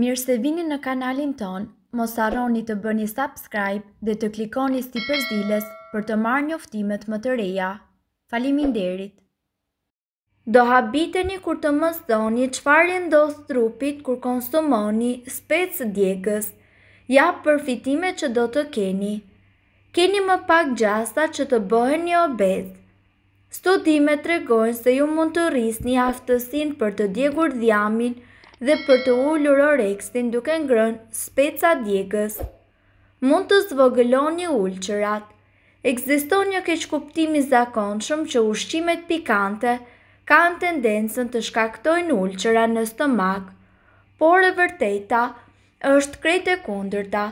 Mirë se vini në kanalin ton, mos arroni të bëni subscribe dhe të klikoni sti përzilës për të marrë një më të reja. Falimin derit! Do habiteni kur të mëzdoni që farin ndos trupit kur konsumoni spets djekës, ja përfitime që do të keni. Keni më pak gjasta që të bëhen një obet. Studime të regojnë se ju mund të rrisni një aftësin për të djegur dhjamin, dhe për të ullur rekstin duke ngrën speca djegës. Mund të zvogëlon një ullqërat. një një keqkuptimi zakonshëm që ushqimet pikante kanë tendensën të shkaktojnë ullqëra në stomak, por e vërteta është krejt e kundërta.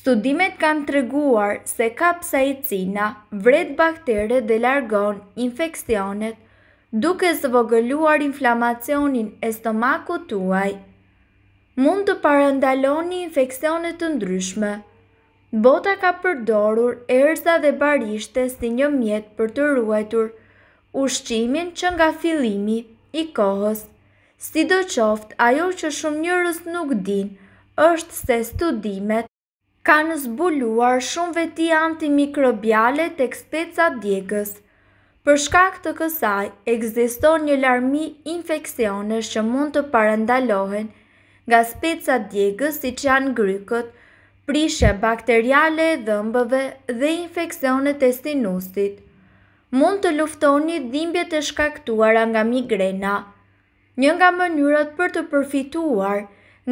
Studimet kanë treguar se kapsa e cina vret bakterët dhe largon infekcionet, duke së vogëluar inflamacionin e stomakut tuaj. Mund të parandaloni infekcionet të ndryshme. Bota ka përdorur erza dhe barishte si një mjet për të ruajtur ushqimin që nga filimi i kohës. Si do qoftë, ajo që shumë njërës nuk din është se studimet kanë zbuluar shumë veti antimikrobiale tek specat djegës. Për shkak të kësaj, ekziston një larmi infekcionës që mund të parandalohen nga speca djegës si që janë grykët, prishe bakteriale e dhëmbëve dhe infekcionet e sinusit. Mund të luftoni dhimbjet e shkaktuara nga migrena. Një nga mënyrat për të përfituar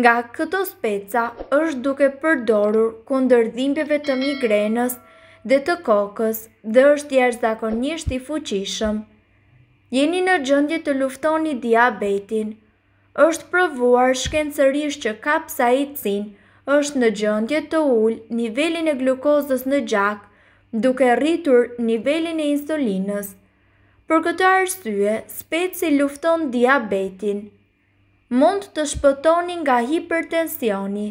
nga këto speca është duke përdorur kundër dhimbjeve të migrenës dhe të kokës dhe është jashtë zakonisht i fuqishëm. Jeni në gjëndje të luftoni diabetin. është provuar shkencërish që kapsa i cinë është në gjëndje të ullë nivelin e glukozës në gjak, duke rritur nivelin e insulinës. Për këtë arsye, speci lufton diabetin. Mund të shpëtoni nga hipertensioni.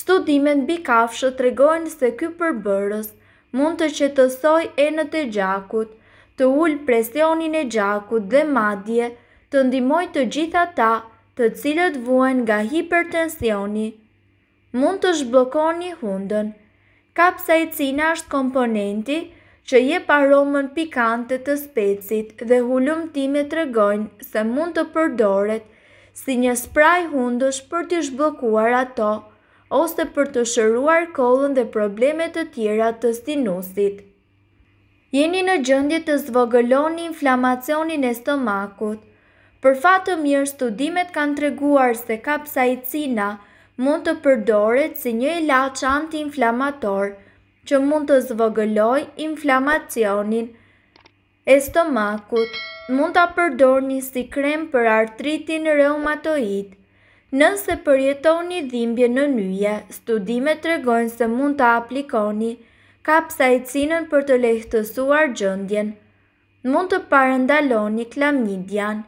Studimet bikafshë të regojnë se ky përbërës mund të qetësoj enët e gjakut, të ullë presionin e gjakut dhe madje, të ndimoj të gjitha ta të cilët vuen nga hipertensioni. Mund të zhblokoni hundën. Kapsa e cina është komponenti që je paromen pikante të specit dhe hullum ti me të regojnë se mund të përdoret si një spraj hundësh për të zhblokuar ato ose për të shëruar kollën dhe problemet të tjera të sinusit. Jeni në gjëndje të zvogëloni inflamacionin e stomakut. Për fatë mirë, studimet kanë të reguar se kapsaicina mund të përdoret si një ilaq anti-inflamator që mund të zvogëloj inflamacionin e stomakut. Mund të përdor një si krem për artritin reumatoid. Nëse përjetoni dhimbje në nyje, studime të regojnë se mund të aplikoni kapsajcinën për të lehtësuar gjëndjen. Mund të parëndaloni klamidjan.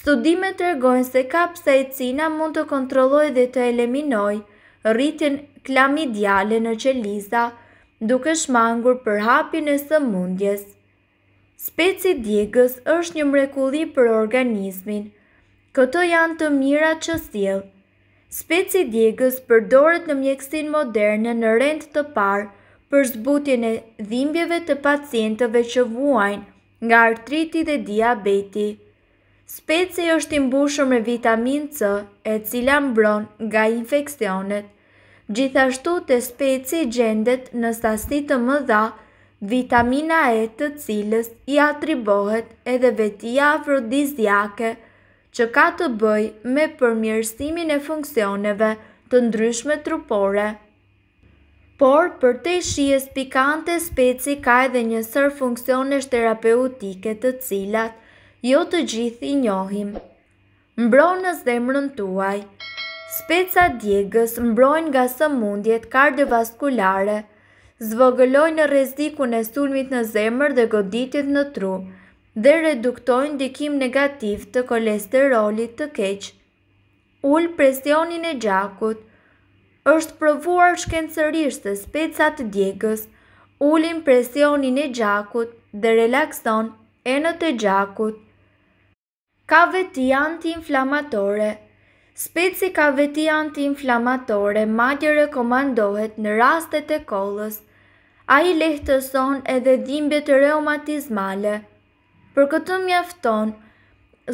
Studime të regojnë se kapsajcina mund të kontrolloj dhe të eliminoj rritin klamidjale në qeliza, duke shmangur për hapin e së mundjes. Speci djegës është një mrekulli për organismin – Këto janë të mira që stilë. Speci djegës përdoret në mjekësin moderne në rend të parë për zbutjen e dhimbjeve të pacientëve që vuajnë nga artriti dhe diabeti. Speci është imbushë me vitamin C e cila mbron nga infekcionet. Gjithashtu të speci gjendet në stasti të më dha, vitamina E të cilës i atribohet edhe vetia afrodizjake që ka të bëj me përmjërstimin e funksioneve të ndryshme trupore. Por, për te shies pikante speci ka edhe njësër funksionesh terapeutike të cilat, jo të gjithë i njohim. Mbronës dhe mërën tuaj Speca djegës mbrojnë nga sëmundjet kardiovaskulare, zvogëlojnë në rezikun e sulmit në zemër dhe goditit në trupë, dhe reduktojnë dikim negativ të kolesterolit të keq. Ull presionin e gjakut, është provuar shkencërisht të specat të djegës, ullin presionin e gjakut dhe relakson e në të gjakut. Ka veti anti-inflamatore Speci ka veti anti-inflamatore madje rekomandohet në rastet e kollës. A i lehtëson edhe dhimbjet reumatizmale. Për këtë mjafton,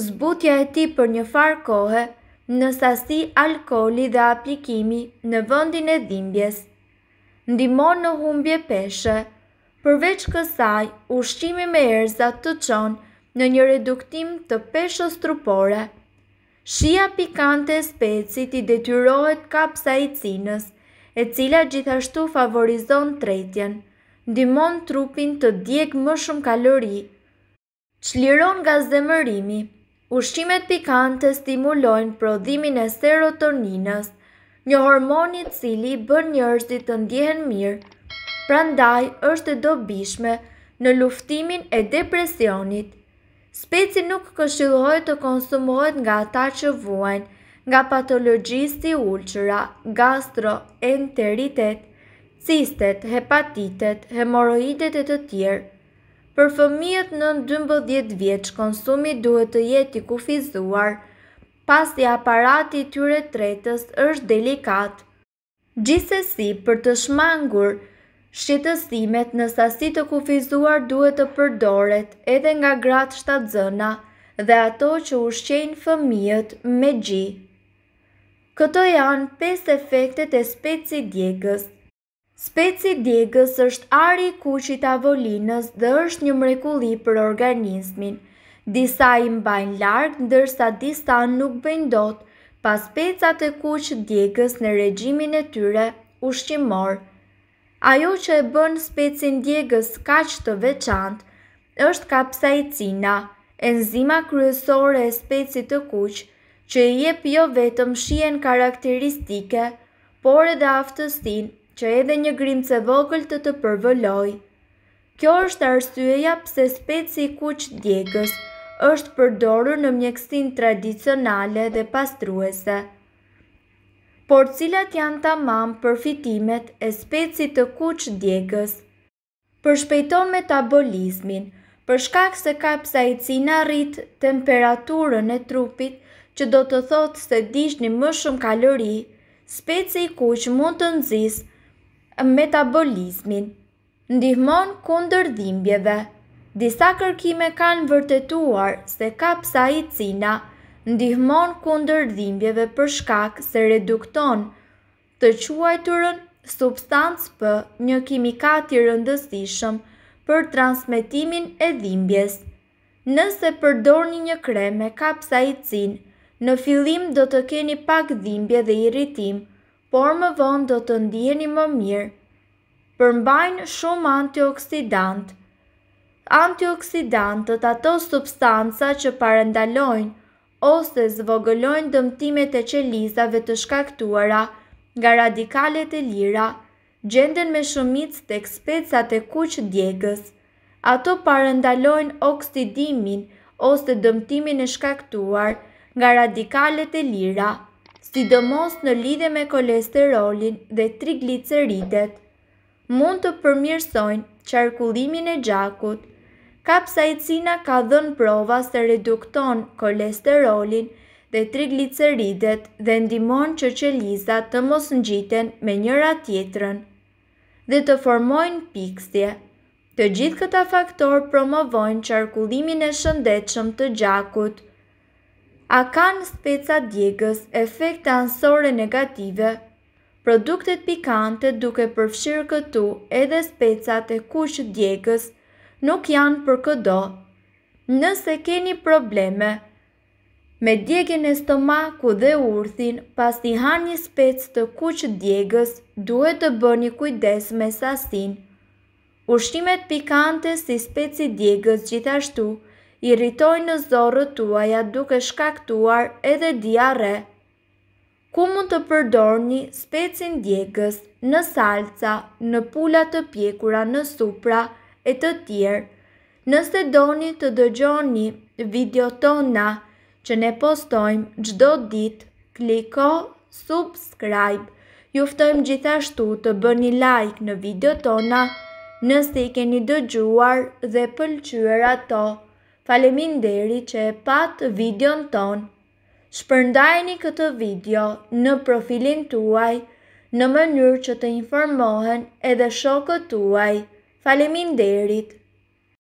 zbutja e ti për një farë kohë në sasi alkoli dhe aplikimi në vëndin e dhimbjes. Ndimon në humbje peshe, përveç kësaj ushqimi me erza të qonë në një reduktim të peshës trupore. Shia pikante e specit i detyrohet kapsa i cines, e cila gjithashtu favorizon tretjen, Ndimon trupin të djek më shumë kalori Qliron nga zemërimi Ushqimet pikante stimulojnë prodhimin e serotoninës, një hormoni cili bën njërësit të ndjehen mirë, prandaj është e dobishme në luftimin e depresionit. Speci nuk këshilohet të konsumohet nga ta që vuajnë, nga patologjisti ulqëra, gastroenteritet, cistet, hepatitet, hemoroidet e të tjerë, Për fëmijët në 12 vjeç, konsumi duhet të jetë i kufizuar, pasi aparati i tyre tretës është delikat. Gjithsesi, për të shmangur shqetësimet në sasi të kufizuar duhet të përdoret edhe nga gratë shtatzëna dhe ato që ushqejnë fëmijët me gji. Këto janë 5 efektet e speci djegës. Speci digës është ari i kuqit avolinës dhe është një mrekulli për organizmin. Disa i mbajnë larg ndërsa disa nuk bëjnë dot, pas specat e kuq digës në regjimin e tyre ushqimor. Ajo që e bën specin djegës kaq të veçantë është kapsaicina, enzima kryesore e specit të kuq, që i jep jo vetëm shijen karakteristike, por edhe aftësinë që edhe një grimë të vogël të të përvëlloj. Kjo është arsyeja pse speci i kuq djegës është përdorur në mjekësinë tradicionale dhe pastruese. Por cilat janë tamam përfitimet e speci të kuq djegës? Përshpejton metabolizmin, për shkak se kapsaicina rrit temperaturën e trupit, që do të thotë se dish një më shumë kalori, speci i kuq mund të nxisë metabolizmin, ndihmon kundër dhimbjeve. Disa kërkime kanë vërtetuar se kapsa i cina ndihmon kundër dhimbjeve për shkak se redukton të quajturën substancë P, një kimikati rëndësishëm për transmitimin e dhimbjes. Nëse përdorni një kreme kapsa i cina, në filim do të keni pak dhimbje dhe irritim, por më vonë do të ndjeni më mirë. Përmbajnë shumë antioksidant. Antioksidantët ato substanca që parendalojnë ose zvogëlojnë dëmtimet e qelizave të shkaktuara nga radikalet e lira, gjenden me shumic të ekspecat e kuqë djegës. Ato parendalojnë oksidimin ose dëmtimin e shkaktuar nga radikalet e lira, sidomos në lidhje me kolesterolin dhe trigliceridet, mund të përmirësojnë qarkullimin e gjakut. Kapsaicina ka dhënë prova se redukton kolesterolin dhe trigliceridet dhe ndimon që qeliza të mos ngjiten me njëra tjetrën dhe të formojnë pikstje. Të gjithë këta faktor promovojnë qarkullimin e shëndetshëm të gjakut a kanë speca djegës efekte ansore negative, produktet pikante duke përfshirë këtu edhe specat e kush djegës nuk janë për këdo. Nëse keni probleme, me djegjen e stomaku dhe urthin, pas një hanë një spec të kush djegës, duhet të bëni një kujdes me sasin. Ushtimet pikante si speci djegës gjithashtu, irritojnë në të tuaja duke shkaktuar edhe diare. Ku mund të përdorni specin djegës në salca, në pula të pjekura në supra e të tjerë? Nëse doni të dëgjoni video tona që ne postojmë gjdo dit, kliko subscribe. Juftojmë gjithashtu të bëni like në video tona nëse i keni dëgjuar dhe pëlqyra ato. Falemin deri që e pat videon ton. Shpërndajni këtë video në profilin tuaj në mënyrë që të informohen edhe shokët tuaj. Falemin derit.